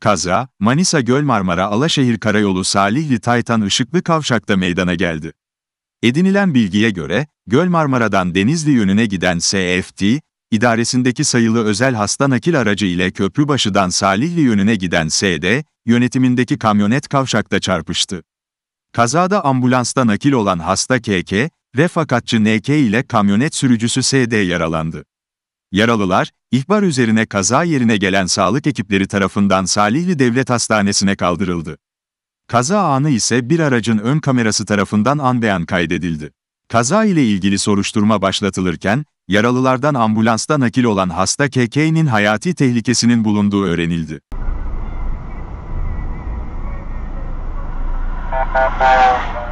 Kaza, Manisa Göl Alaşehir Karayolu Salihli Taytan Işıklı Kavşak'ta meydana geldi. Edinilen bilgiye göre, Gölmarmara'dan Denizli yönüne giden SFT, idaresindeki sayılı özel hasta nakil aracı ile Köprübaşı'dan Salihli yönüne giden SD, yönetimindeki kamyonet kavşakta çarpıştı. Kazada ambulansta nakil olan hasta KK, refakatçi NK ile kamyonet sürücüsü SD yaralandı. Yaralılar, ihbar üzerine kaza yerine gelen sağlık ekipleri tarafından Salihli Devlet Hastanesi'ne kaldırıldı. Kaza anı ise bir aracın ön kamerası tarafından anbean kaydedildi. Kaza ile ilgili soruşturma başlatılırken, yaralılardan ambulansta nakil olan hasta KK'nin hayati tehlikesinin bulunduğu öğrenildi. Thank you.